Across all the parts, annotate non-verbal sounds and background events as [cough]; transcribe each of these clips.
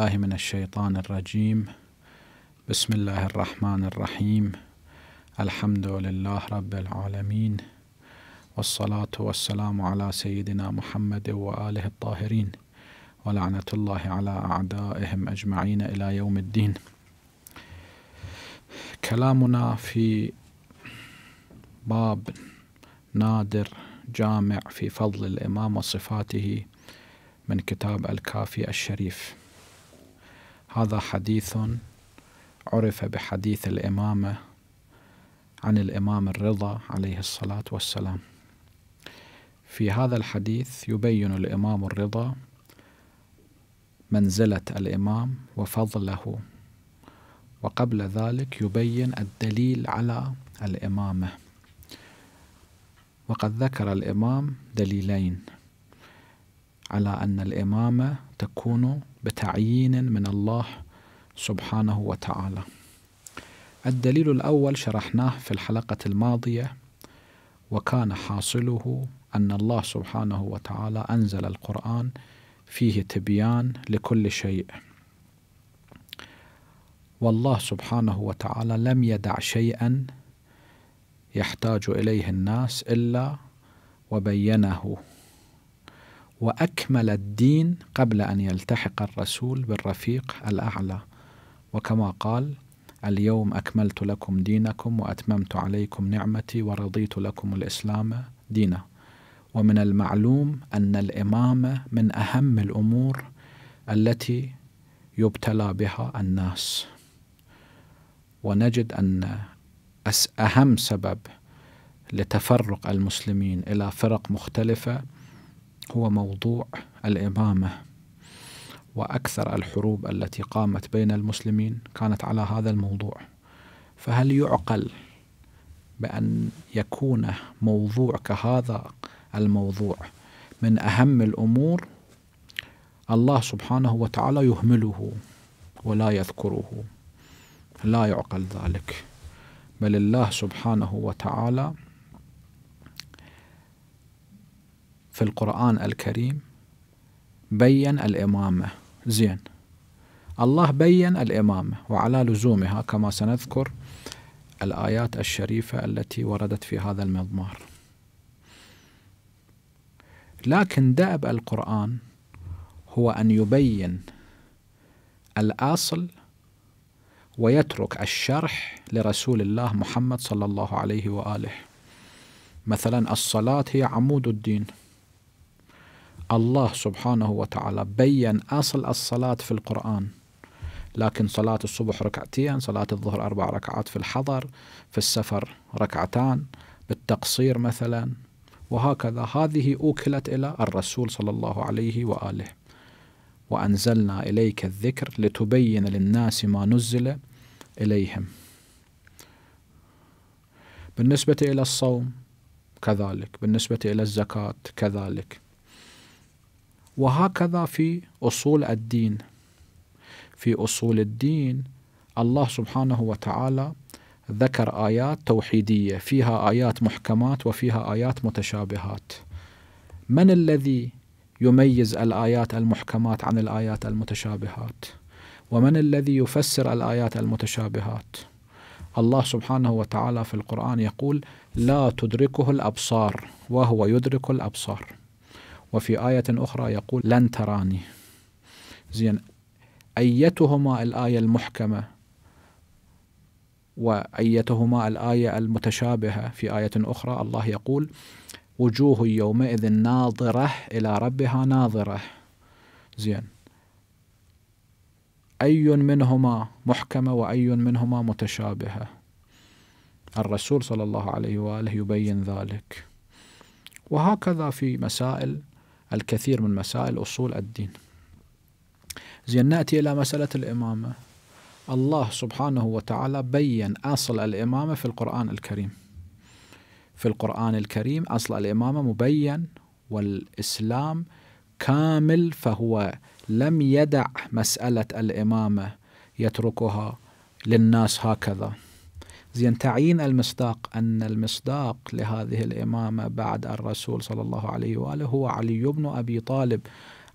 بالله من الشيطان الرجيم بسم الله الرحمن الرحيم الحمد لله رب العالمين والصلاة والسلام على سيدنا محمد وآله الطاهرين ولعنة الله على أعدائهم أجمعين إلى يوم الدين كلامنا في باب نادر جامع في فضل الإمام وصفاته من كتاب الكافي الشريف هذا حديث عرف بحديث الإمامة عن الإمام الرضا عليه الصلاة والسلام في هذا الحديث يبين الإمام الرضا منزلة الإمام وفضله وقبل ذلك يبين الدليل على الإمامة وقد ذكر الإمام دليلين على أن الإمامة تكون بتعيين من الله سبحانه وتعالى الدليل الأول شرحناه في الحلقة الماضية وكان حاصله أن الله سبحانه وتعالى أنزل القرآن فيه تبيان لكل شيء والله سبحانه وتعالى لم يدع شيئا يحتاج إليه الناس إلا وبينه واكمل الدين قبل ان يلتحق الرسول بالرفيق الاعلى وكما قال اليوم اكملت لكم دينكم واتممت عليكم نعمتي ورضيت لكم الاسلام دينا ومن المعلوم ان الامامه من اهم الامور التي يبتلى بها الناس ونجد ان اهم سبب لتفرق المسلمين الى فرق مختلفه هو موضوع الإمامة وأكثر الحروب التي قامت بين المسلمين كانت على هذا الموضوع فهل يعقل بأن يكون موضوع كهذا الموضوع من أهم الأمور الله سبحانه وتعالى يهمله ولا يذكره لا يعقل ذلك بل الله سبحانه وتعالى في القرآن الكريم بين الإمامة زين الله بين الإمامة وعلى لزومها كما سنذكر الآيات الشريفة التي وردت في هذا المضمار لكن دأب القرآن هو أن يبين الأصل ويترك الشرح لرسول الله محمد صلى الله عليه وآله مثلا الصلاة هي عمود الدين الله سبحانه وتعالى بين أصل الصلاة في القرآن لكن صلاة الصبح ركعتين صلاة الظهر أربع ركعات في الحضر في السفر ركعتان بالتقصير مثلا وهكذا هذه أوكلت إلى الرسول صلى الله عليه وآله وأنزلنا إليك الذكر لتبين للناس ما نزل إليهم بالنسبة إلى الصوم كذلك بالنسبة إلى الزكاة كذلك وهكذا في أصول الدين في أصول الدين الله سبحانه وتعالى ذكر آيات توحيدية فيها آيات محكمات وفيها آيات متشابهات من الذي يميز الآيات المحكمات عن الآيات المتشابهات ومن الذي يفسر الآيات المتشابهات الله سبحانه وتعالى في القرآن يقول لا تدركه الأبصار وهو يدرك الأبصار وفي آية أخرى يقول لن تراني زين أيتهما الآية المحكمة وأيتهما الآية المتشابهة في آية أخرى الله يقول وجوه يومئذ ناظرة إلى ربها ناظرة زين أي منهما محكمة وأي منهما متشابهة الرسول صلى الله عليه وآله يبين ذلك وهكذا في مسائل الكثير من مسائل أصول الدين زين نأتي إلى مسألة الإمامة الله سبحانه وتعالى بين أصل الإمامة في القرآن الكريم في القرآن الكريم أصل الإمامة مبين والإسلام كامل فهو لم يدع مسألة الإمامة يتركها للناس هكذا زين تعيين المصداق أن المصداق لهذه الإمامة بعد الرسول صلى الله عليه وآله هو علي بن أبي طالب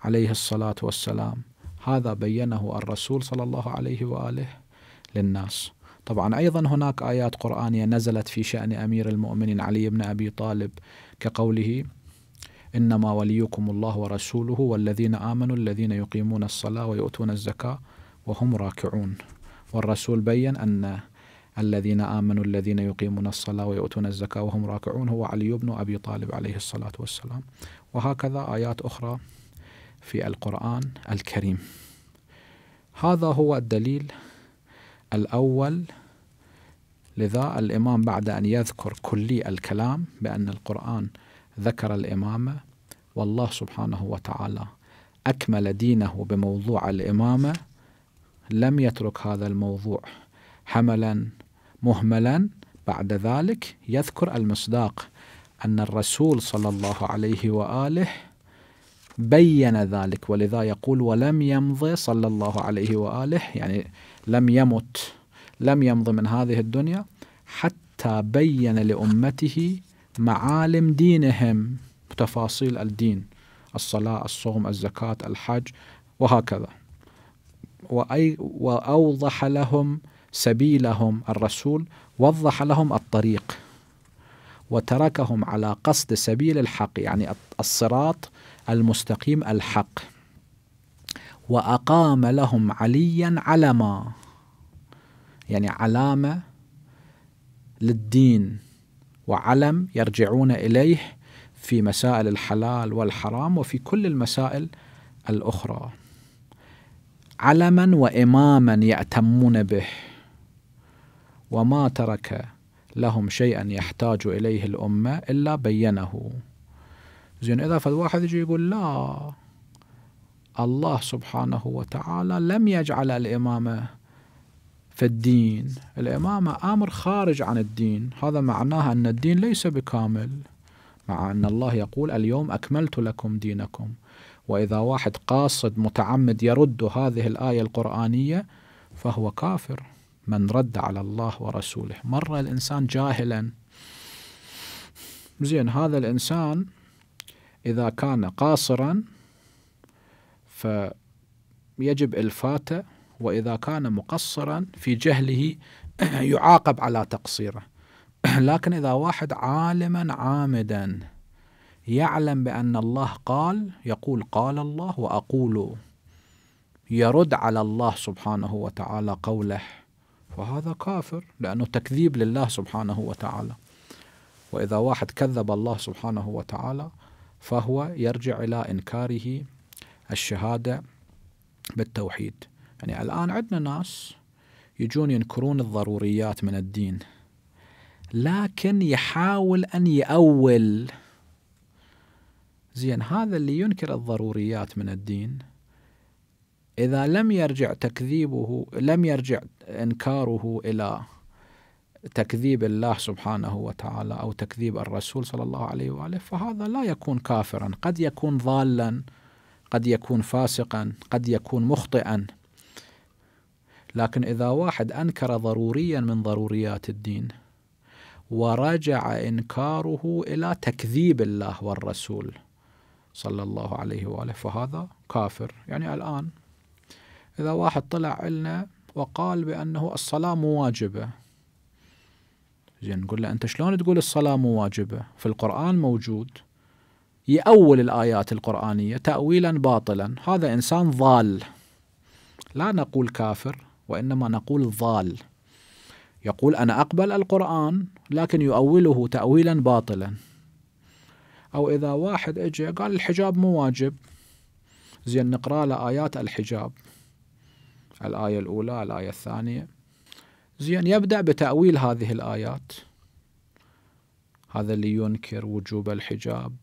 عليه الصلاة والسلام هذا بينه الرسول صلى الله عليه وآله للناس طبعا أيضا هناك آيات قرآنية نزلت في شأن أمير المؤمنين علي بن أبي طالب كقوله إنما وليكم الله ورسوله والذين آمنوا الذين يقيمون الصلاة ويؤتون الزكاة وهم راكعون والرسول بين أن الذين آمنوا الذين يقيمون الصلاة ويؤتون الزكاة وهم راكعون هو علي بن أبي طالب عليه الصلاة والسلام وهكذا آيات أخرى في القرآن الكريم هذا هو الدليل الأول لذا الإمام بعد أن يذكر كلي الكلام بأن القرآن ذكر الإمامة والله سبحانه وتعالى أكمل دينه بموضوع الإمامة لم يترك هذا الموضوع حملا مهملا بعد ذلك يذكر المصداق أن الرسول صلى الله عليه وآله بين ذلك ولذا يقول ولم يمض صلى الله عليه وآله يعني لم يمت لم يمض من هذه الدنيا حتى بين لأمته معالم دينهم تفاصيل الدين الصلاة الصوم الزكاة الحج وهكذا وأي وأوضح لهم سبيلهم الرسول وضح لهم الطريق وتركهم على قصد سبيل الحق يعني الصراط المستقيم الحق وأقام لهم عليا علما يعني علامة للدين وعلم يرجعون إليه في مسائل الحلال والحرام وفي كل المسائل الأخرى علما وإماما يأتمون به وما ترك لهم شيئا يحتاج إليه الأمة إلا بينه زين إذا فالواحد يجي يقول لا الله سبحانه وتعالى لم يجعل الإمامة في الدين الإمامة أمر خارج عن الدين هذا معناه أن الدين ليس بكامل مع أن الله يقول اليوم أكملت لكم دينكم وإذا واحد قاصد متعمد يرد هذه الآية القرآنية فهو كافر من رد على الله ورسوله مر الإنسان جاهلا زين هذا الإنسان إذا كان قاصرا فيجب إلفاته وإذا كان مقصرا في جهله [clears throat] يعاقب على تقصيره [clears throat] لكن إذا واحد عالما عامدا يعلم بأن الله قال يقول قال الله وأقول يرد على الله سبحانه وتعالى قوله فهذا كافر لأنه تكذيب لله سبحانه وتعالى وإذا واحد كذب الله سبحانه وتعالى فهو يرجع إلى إنكاره الشهادة بالتوحيد يعني الآن عندنا ناس يجون ينكرون الضروريات من الدين لكن يحاول أن يأول زين هذا اللي ينكر الضروريات من الدين إذا لم يرجع تكذيبه لم يرجع إنكاره إلى تكذيب الله سبحانه وتعالى أو تكذيب الرسول صلى الله عليه وآله فهذا لا يكون كافرا قد يكون ضالا قد يكون فاسقا قد يكون مخطئا لكن إذا واحد أنكر ضروريا من ضروريات الدين ورجع إنكاره إلى تكذيب الله والرسول صلى الله عليه وآله فهذا كافر يعني الآن إذا واحد طلع إلنا وقال بأنه الصلاة مو واجبة زين نقول له أنت شلون تقول الصلاة مو واجبة في القرآن موجود يأول الآيات القرآنية تأويلا باطلا هذا إنسان ضال لا نقول كافر وإنما نقول ضال يقول أنا أقبل القرآن لكن يؤوله تأويلا باطلا أو إذا واحد إجا قال الحجاب مو واجب زين نقرأ له آيات الحجاب الآية الأولى الآية الثانية زين يبدأ بتأويل هذه الآيات هذا اللي ينكر وجوب الحجاب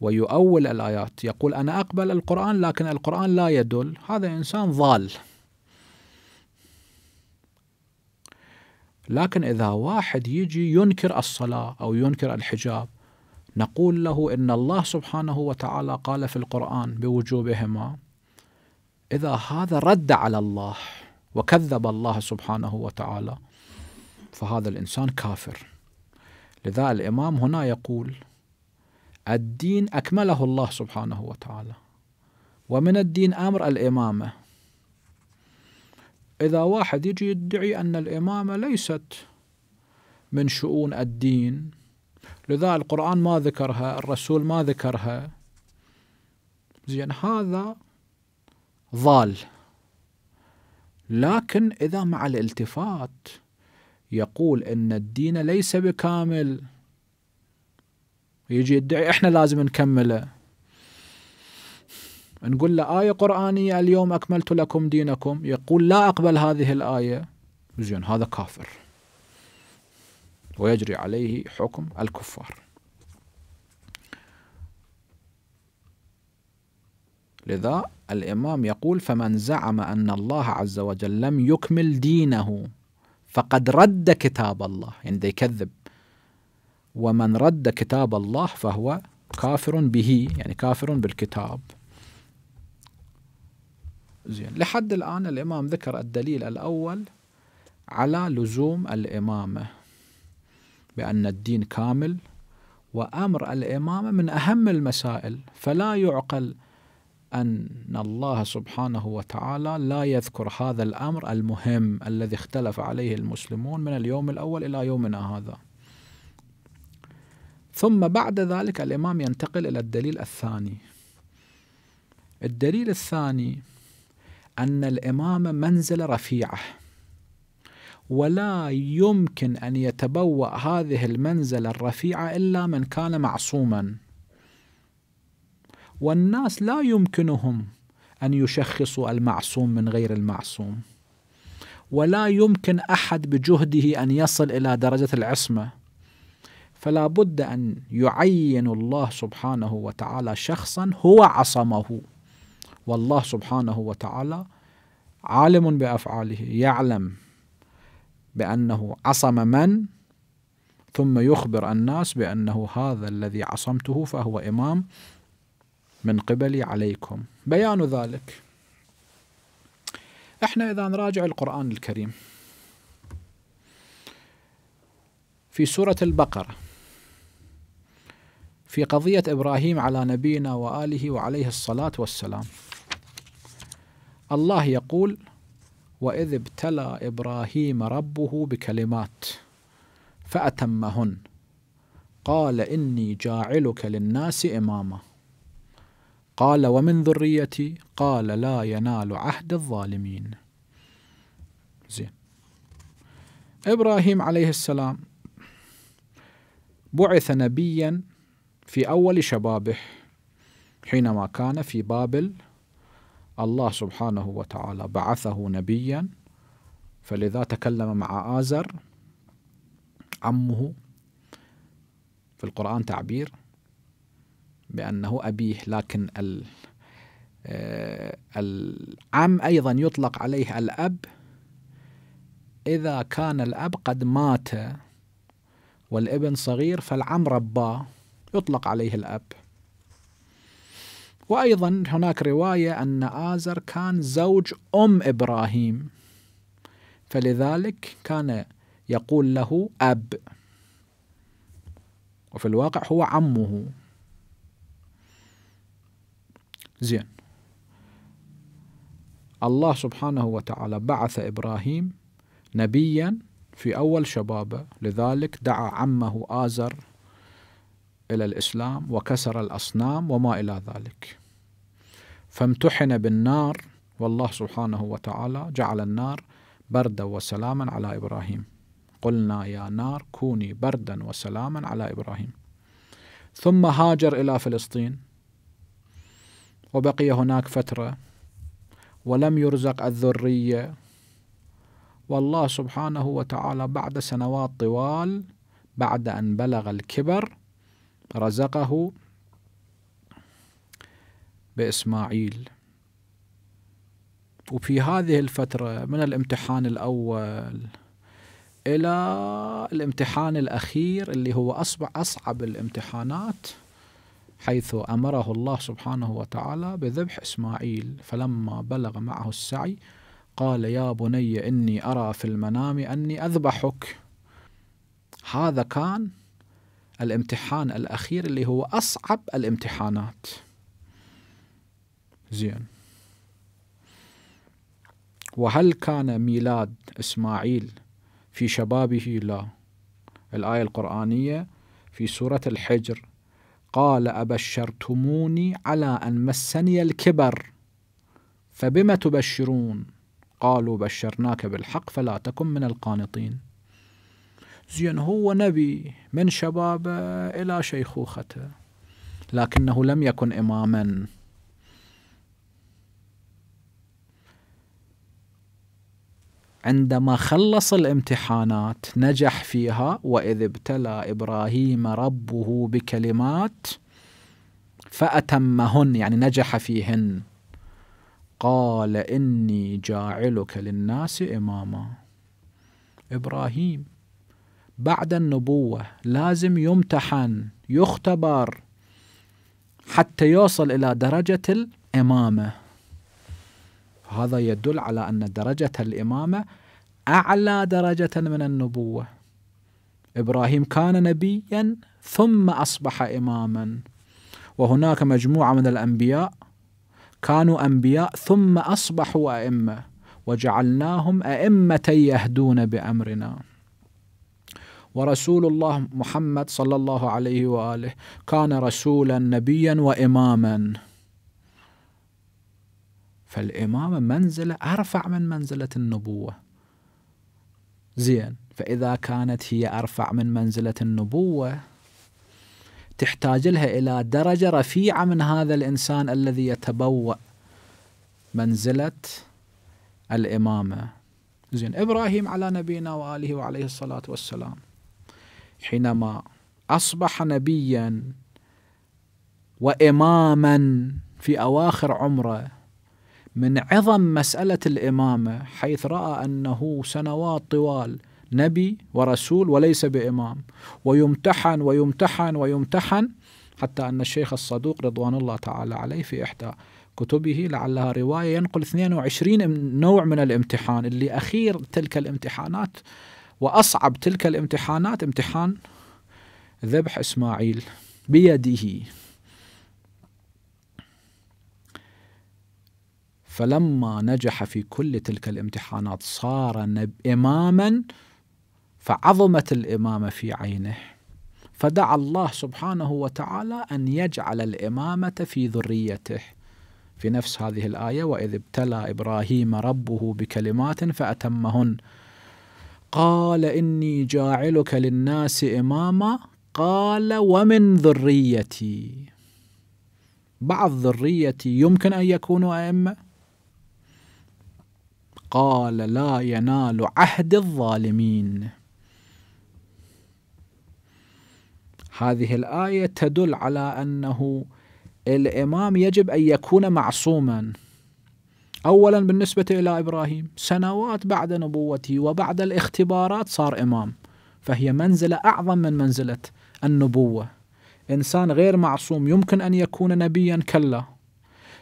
ويؤول الآيات يقول أنا أقبل القرآن لكن القرآن لا يدل هذا إنسان ضال لكن إذا واحد يجي ينكر الصلاة أو ينكر الحجاب نقول له إن الله سبحانه وتعالى قال في القرآن بوجوبهما إذا هذا رد على الله وكذب الله سبحانه وتعالى فهذا الإنسان كافر لذا الإمام هنا يقول الدين أكمله الله سبحانه وتعالى ومن الدين أمر الإمامة إذا واحد يجي يدعي أن الإمامة ليست من شؤون الدين لذا القرآن ما ذكرها الرسول ما ذكرها زين هذا ضال لكن إذا مع الالتفات يقول أن الدين ليس بكامل يجي يدعي إحنا لازم نكمله نقول له آية قرآنية اليوم أكملت لكم دينكم يقول لا أقبل هذه الآية زين هذا كافر ويجري عليه حكم الكفار لذا الإمام يقول فمن زعم أن الله عز وجل لم يكمل دينه فقد رد كتاب الله يعني يكذب ومن رد كتاب الله فهو كافر به يعني كافر بالكتاب زين لحد الآن الإمام ذكر الدليل الأول على لزوم الإمامة بأن الدين كامل وأمر الإمامة من أهم المسائل فلا يعقل أن الله سبحانه وتعالى لا يذكر هذا الأمر المهم الذي اختلف عليه المسلمون من اليوم الأول إلى يومنا هذا ثم بعد ذلك الإمام ينتقل إلى الدليل الثاني الدليل الثاني أن الإمامة منزلة رفيعة ولا يمكن أن يتبوأ هذه المنزلة الرفيعة إلا من كان معصوما والناس لا يمكنهم أن يشخصوا المعصوم من غير المعصوم ولا يمكن أحد بجهده أن يصل إلى درجة العصمة فلا بد أن يعين الله سبحانه وتعالى شخصا هو عصمه والله سبحانه وتعالى عالم بأفعاله يعلم بأنه عصم من ثم يخبر الناس بأنه هذا الذي عصمته فهو إمام من قبلي عليكم بيان ذلك احنا إذا نراجع القرآن الكريم في سورة البقرة في قضية إبراهيم على نبينا وآله وعليه الصلاة والسلام الله يقول وإذ ابتلى إبراهيم ربه بكلمات فأتمهن قال إني جاعلك للناس إماماً قال ومن ذريتي قال لا ينال عهد الظالمين زين إبراهيم عليه السلام بعث نبيا في أول شبابه حينما كان في بابل الله سبحانه وتعالى بعثه نبيا فلذا تكلم مع آزر عمه في القرآن تعبير بأنه أبيه لكن آه، العم أيضا يطلق عليه الأب إذا كان الأب قد مات والابن صغير فالعم رباه يطلق عليه الأب وأيضا هناك رواية أن آزر كان زوج أم إبراهيم فلذلك كان يقول له أب وفي الواقع هو عمه زين الله سبحانه وتعالى بعث إبراهيم نبيا في أول شبابه لذلك دعا عمه آزر إلى الإسلام وكسر الأصنام وما إلى ذلك فامتحن بالنار والله سبحانه وتعالى جعل النار بردا وسلاما على إبراهيم قلنا يا نار كوني بردا وسلاما على إبراهيم ثم هاجر إلى فلسطين وبقي هناك فترة ولم يرزق الذرية والله سبحانه وتعالى بعد سنوات طوال بعد أن بلغ الكبر رزقه بإسماعيل وفي هذه الفترة من الامتحان الأول إلى الامتحان الأخير اللي هو أصبح أصعب الامتحانات حيث أمره الله سبحانه وتعالى بذبح إسماعيل فلما بلغ معه السعي قال يا بني إني أرى في المنام أني أذبحك هذا كان الامتحان الأخير اللي هو أصعب الامتحانات زين وهل كان ميلاد إسماعيل في شبابه لا الآية القرآنية في سورة الحجر قال أبشرتموني على أن مسني الكبر فبم تبشرون قالوا بشرناك بالحق فلا تكن من القانطين زين هو نبي من شبابه إلى شيخوخته لكنه لم يكن إماماً عندما خلص الامتحانات نجح فيها واذ ابتلى ابراهيم ربه بكلمات فاتمهن يعني نجح فيهن قال اني جاعلك للناس اماما ابراهيم بعد النبوه لازم يمتحن يختبر حتى يوصل الى درجه الامامه هذا يدل على أن درجة الإمامة أعلى درجة من النبوة إبراهيم كان نبيا ثم أصبح إماما وهناك مجموعة من الأنبياء كانوا أنبياء ثم أصبحوا أئمة وجعلناهم أئمة يهدون بأمرنا ورسول الله محمد صلى الله عليه واله كان رسولا نبيا واماما فالإمامة منزلة أرفع من منزلة النبوة زين فإذا كانت هي أرفع من منزلة النبوة تحتاج لها إلى درجة رفيعة من هذا الإنسان الذي يتبوأ منزلة الإمامة زين إبراهيم على نبينا وآله وعليه الصلاة والسلام حينما أصبح نبيا وإماما في أواخر عمره من عظم مسألة الإمامة حيث رأى أنه سنوات طوال نبي ورسول وليس بإمام ويمتحن ويمتحن ويمتحن حتى أن الشيخ الصدوق رضوان الله تعالى عليه في إحدى كتبه لعلها رواية ينقل 22 نوع من الامتحان اللي أخير تلك الامتحانات وأصعب تلك الامتحانات امتحان ذبح إسماعيل بيده فلما نجح في كل تلك الامتحانات صار إماما فعظمت الإمامة في عينه فدعا الله سبحانه وتعالى أن يجعل الإمامة في ذريته في نفس هذه الآية وإذ ابتلى إبراهيم ربه بكلمات فأتمهن قال إني جاعلك للناس إماما قال ومن ذريتي بعض ذريتي يمكن أن يكونوا أئمة قال لا ينال عهد الظالمين هذه الايه تدل على انه الامام يجب ان يكون معصوما اولا بالنسبه الى ابراهيم سنوات بعد نبوته وبعد الاختبارات صار امام فهي منزله اعظم من منزله النبوه انسان غير معصوم يمكن ان يكون نبيا كلا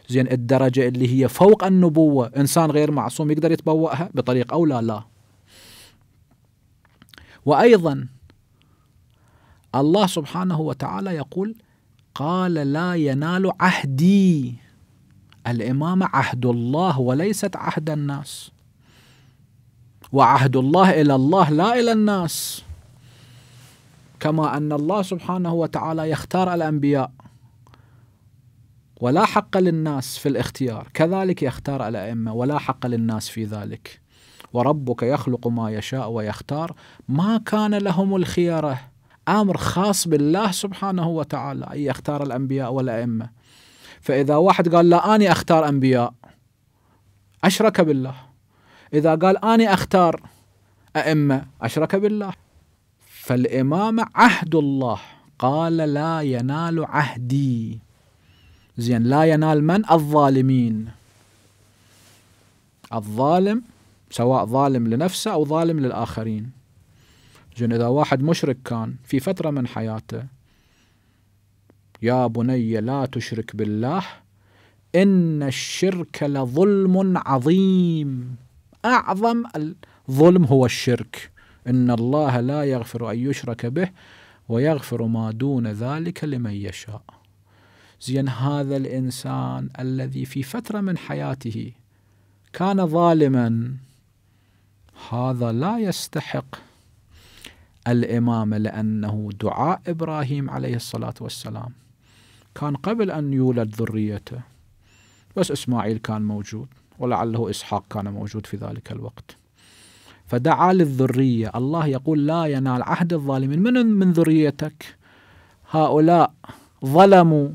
زين الدرجة اللي هي فوق النبوة إنسان غير معصوم يقدر يتبوأها بطريقة أو لا لا وأيضا الله سبحانه وتعالى يقول قال لا ينال عهدي الإمامة عهد الله وليست عهد الناس وعهد الله إلى الله لا إلى الناس كما أن الله سبحانه وتعالى يختار الأنبياء ولا حق للناس في الاختيار كذلك يختار الأئمة ولا حق للناس في ذلك وربك يخلق ما يشاء ويختار ما كان لهم الخيارة أمر خاص بالله سبحانه وتعالى أن يختار الأنبياء والأئمة فإذا واحد قال لا أني أختار أنبياء أشرك بالله إذا قال أني أختار أئمة أشرك بالله فالإمام عهد الله قال لا ينال عهدي زين لا ينال من الظالمين الظالم سواء ظالم لنفسه أو ظالم للآخرين زين إذا واحد مشرك كان في فترة من حياته يا بني لا تشرك بالله إن الشرك لظلم عظيم أعظم الظلم هو الشرك إن الله لا يغفر أن يشرك به ويغفر ما دون ذلك لمن يشاء زين هذا الإنسان الذي في فترة من حياته كان ظالما هذا لا يستحق الإمامة لأنه دعاء إبراهيم عليه الصلاة والسلام كان قبل أن يولد ذريته بس إسماعيل كان موجود ولعله إسحاق كان موجود في ذلك الوقت فدعا للذرية الله يقول لا ينال عهد الظالمين من من ذريتك هؤلاء ظلموا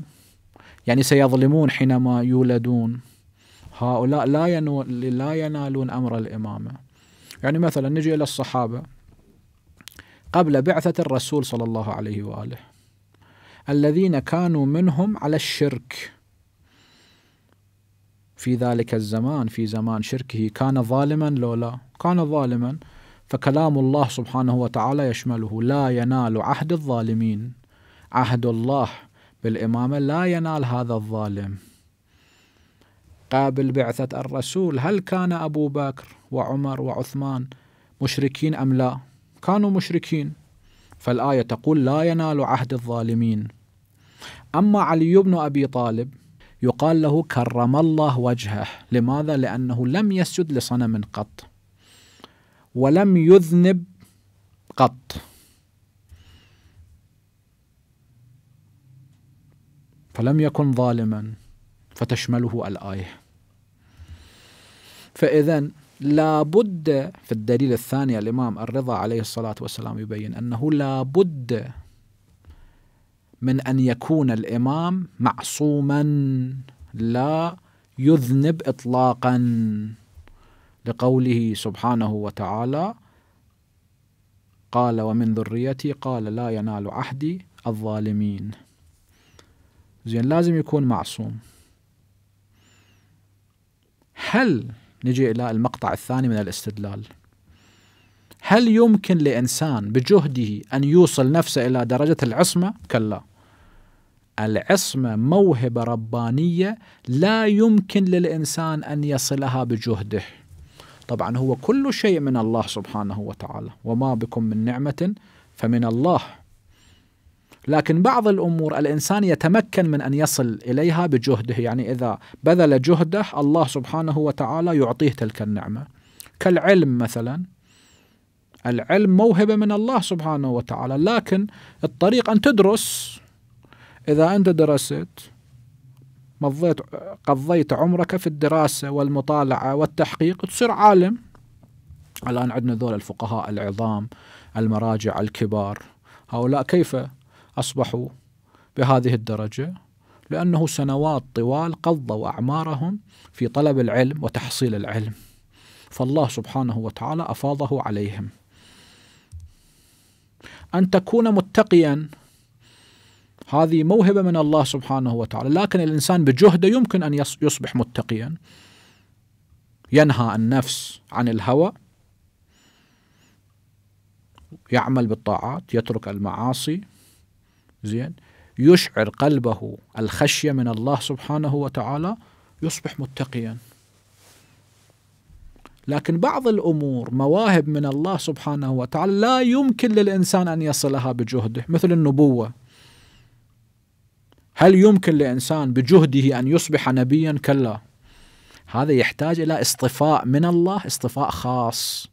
يعني سيظلمون حينما يولدون هؤلاء لا لا ينالون امر الامامه يعني مثلا نجي الى الصحابه قبل بعثه الرسول صلى الله عليه واله الذين كانوا منهم على الشرك في ذلك الزمان في زمان شركه كان ظالما لو لا كان ظالما فكلام الله سبحانه وتعالى يشمله لا ينال عهد الظالمين عهد الله بالإمامة لا ينال هذا الظالم قبل بعثة الرسول هل كان أبو بكر وعمر وعثمان مشركين أم لا كانوا مشركين فالآية تقول لا ينال عهد الظالمين أما علي بن أبي طالب يقال له كرم الله وجهه لماذا؟ لأنه لم يسجد لصنم قط ولم يذنب قط فلم يكن ظالما فتشمله الآية فإذا لابد في الدليل الثاني الإمام الرضا عليه الصلاة والسلام يبين أنه لابد من أن يكون الإمام معصوما لا يذنب إطلاقا لقوله سبحانه وتعالى قال ومن ذريتي قال لا ينال عهدي الظالمين زين لازم يكون معصوم هل نجي إلى المقطع الثاني من الاستدلال هل يمكن لإنسان بجهده أن يوصل نفسه إلى درجة العصمة؟ كلا العصمة موهبة ربانية لا يمكن للإنسان أن يصلها بجهده طبعا هو كل شيء من الله سبحانه وتعالى وما بكم من نعمة فمن الله لكن بعض الأمور الإنسان يتمكن من أن يصل إليها بجهده يعني إذا بذل جهده الله سبحانه وتعالى يعطيه تلك النعمة كالعلم مثلا العلم موهبة من الله سبحانه وتعالى لكن الطريق أن تدرس إذا أنت درست مضيت قضيت عمرك في الدراسة والمطالعة والتحقيق تصير عالم الآن عندنا ذول الفقهاء العظام المراجع الكبار هؤلاء كيف أصبحوا بهذه الدرجة لأنه سنوات طوال قضوا أعمارهم في طلب العلم وتحصيل العلم فالله سبحانه وتعالى أفاضه عليهم أن تكون متقيا هذه موهبة من الله سبحانه وتعالى لكن الإنسان بجهده يمكن أن يصبح متقيا ينهى النفس عن الهوى يعمل بالطاعات يترك المعاصي زين يشعر قلبه الخشية من الله سبحانه وتعالى يصبح متقيا لكن بعض الأمور مواهب من الله سبحانه وتعالى لا يمكن للإنسان أن يصلها بجهده مثل النبوة هل يمكن لإنسان بجهده أن يصبح نبيا كلا هذا يحتاج إلى اصطفاء من الله اصطفاء خاص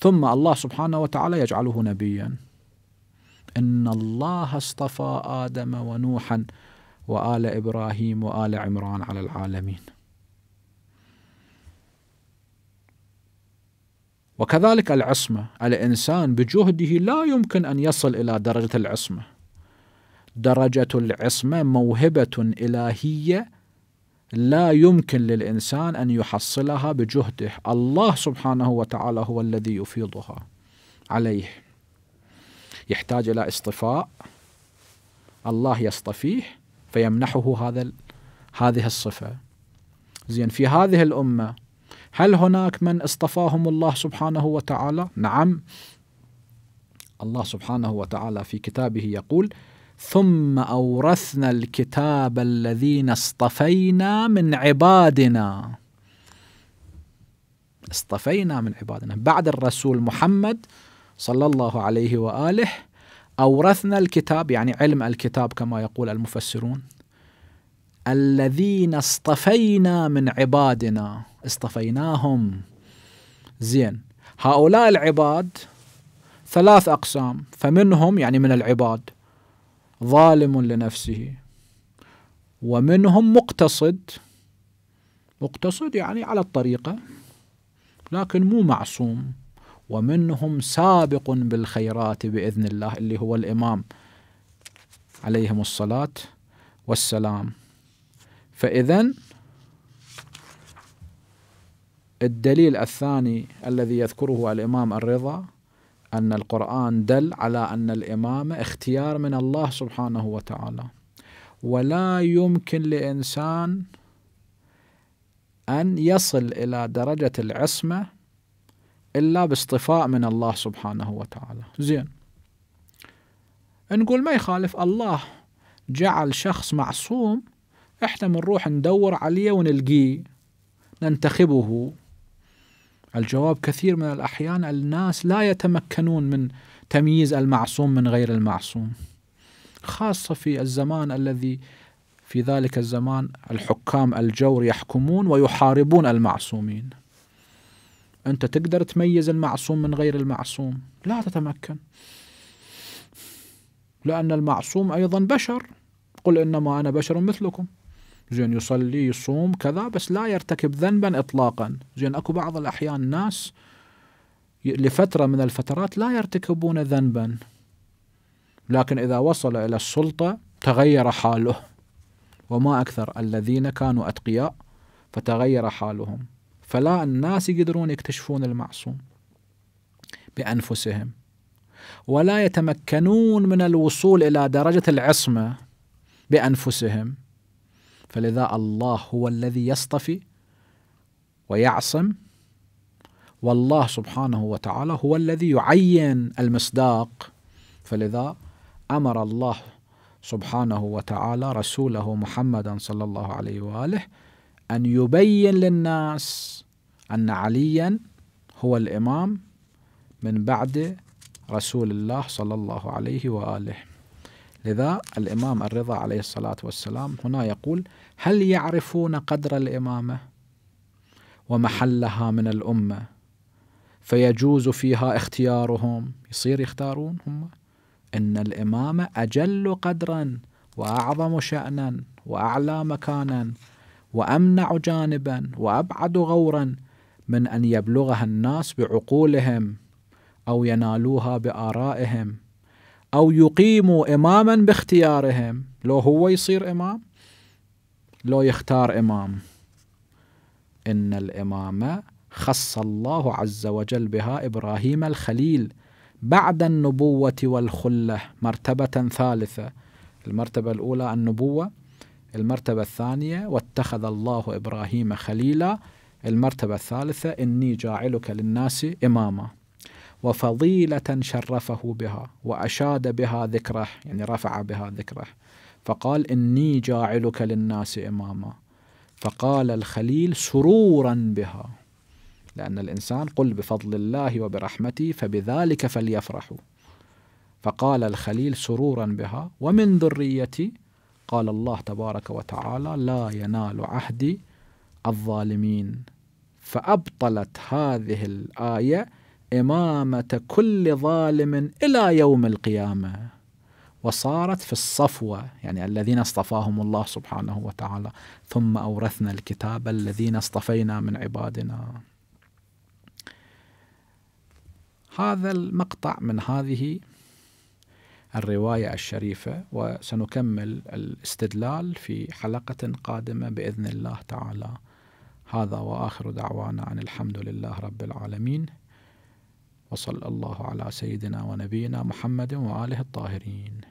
ثم الله سبحانه وتعالى يجعله نبيا إن الله اصطفى آدم ونوحا وآل إبراهيم وآل عمران على العالمين وكذلك العصمة الإنسان بجهده لا يمكن أن يصل إلى درجة العصمة درجة العصمة موهبة إلهية لا يمكن للإنسان أن يحصلها بجهده الله سبحانه وتعالى هو الذي يفيضها عليه يحتاج إلى اصطفاء الله يصطفيه فيمنحه هذا هذه الصفة زين في هذه الأمة هل هناك من اصطفاهم الله سبحانه وتعالى نعم الله سبحانه وتعالى في كتابه يقول ثم أورثنا الكتاب الذين اصطفينا من عبادنا اصطفينا من عبادنا بعد الرسول محمد صلى الله عليه واله اورثنا الكتاب يعني علم الكتاب كما يقول المفسرون الذين اصطفينا من عبادنا اصطفيناهم زين هؤلاء العباد ثلاث اقسام فمنهم يعني من العباد ظالم لنفسه ومنهم مقتصد مقتصد يعني على الطريقه لكن مو معصوم ومنهم سابق بالخيرات باذن الله اللي هو الامام عليهم الصلاه والسلام فاذا الدليل الثاني الذي يذكره الامام الرضا ان القران دل على ان الامامه اختيار من الله سبحانه وتعالى ولا يمكن لانسان ان يصل الى درجه العصمه إلا باصطفاء من الله سبحانه وتعالى زين نقول ما يخالف الله جعل شخص معصوم احنا بنروح ندور عليه ونلقيه ننتخبه الجواب كثير من الأحيان الناس لا يتمكنون من تمييز المعصوم من غير المعصوم خاصة في الزمان الذي في ذلك الزمان الحكام الجور يحكمون ويحاربون المعصومين أنت تقدر تميز المعصوم من غير المعصوم لا تتمكن لأن المعصوم أيضا بشر قل إنما أنا بشر مثلكم زين يصلي يصوم كذا بس لا يرتكب ذنبا إطلاقا زين أكو بعض الأحيان ناس لفترة من الفترات لا يرتكبون ذنبا لكن إذا وصل إلى السلطة تغير حاله وما أكثر الذين كانوا أتقياء فتغير حالهم فلا الناس يقدرون يكتشفون المعصوم بأنفسهم ولا يتمكنون من الوصول إلى درجة العصمة بأنفسهم فلذا الله هو الذي يصطفي ويعصم والله سبحانه وتعالى هو الذي يعين المصداق فلذا امر الله سبحانه وتعالى رسوله محمدا صلى الله عليه واله أن يبين للناس أن عليا هو الإمام من بعد رسول الله صلى الله عليه وآله لذا الإمام الرضا عليه الصلاة والسلام هنا يقول هل يعرفون قدر الإمامة ومحلها من الأمة فيجوز فيها اختيارهم يصير يختارون هم إن الإمامة أجل قدرا وأعظم شأنا وأعلى مكانا وامنع جانبا وابعد غورا من ان يبلغها الناس بعقولهم او ينالوها بارائهم او يقيموا اماما باختيارهم لو هو يصير امام لو يختار امام ان الامامه خص الله عز وجل بها ابراهيم الخليل بعد النبوه والخله مرتبه ثالثه المرتبه الاولى النبوه المرتبة الثانية واتخذ الله إبراهيم خليلا المرتبة الثالثة إني جاعلك للناس إماما وفضيلة شرفه بها وأشاد بها ذكره يعني رفع بها ذكره فقال إني جاعلك للناس إماما فقال الخليل سرورا بها لأن الإنسان قل بفضل الله وبرحمته فبذلك فليفرحوا فقال الخليل سرورا بها ومن ذريتي قال الله تبارك وتعالى لا ينال عهدي الظالمين فأبطلت هذه الآية إمامة كل ظالم إلى يوم القيامة وصارت في الصفوة يعني الذين اصطفاهم الله سبحانه وتعالى ثم أورثنا الكتاب الذين اصطفينا من عبادنا هذا المقطع من هذه الرواية الشريفة وسنكمل الاستدلال في حلقة قادمة بإذن الله تعالى هذا وآخر دعوانا عن الحمد لله رب العالمين وصلى الله على سيدنا ونبينا محمد وآله الطاهرين